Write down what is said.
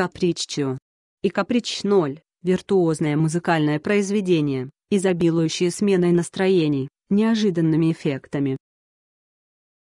Каприччо и Каприч 0 – виртуозное музыкальное произведение, изобилующее сменой настроений, неожиданными эффектами,